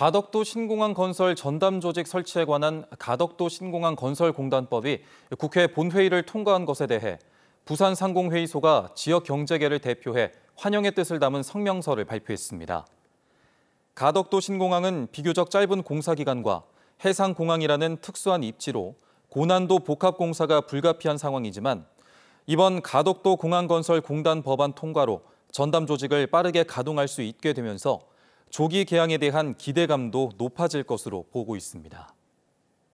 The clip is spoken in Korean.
가덕도 신공항 건설 전담 조직 설치에 관한 가덕도 신공항 건설공단법이 국회 본회의를 통과한 것에 대해 부산 상공회의소가 지역 경제계를 대표해 환영의 뜻을 담은 성명서를 발표했습니다. 가덕도 신공항은 비교적 짧은 공사기간과 해상공항이라는 특수한 입지로 고난도 복합공사가 불가피한 상황이지만 이번 가덕도 공항 건설 공단 법안 통과로 전담 조직을 빠르게 가동할 수 있게 되면서 조기 개항에 대한 기대감도 높아질 것으로 보고 있습니다.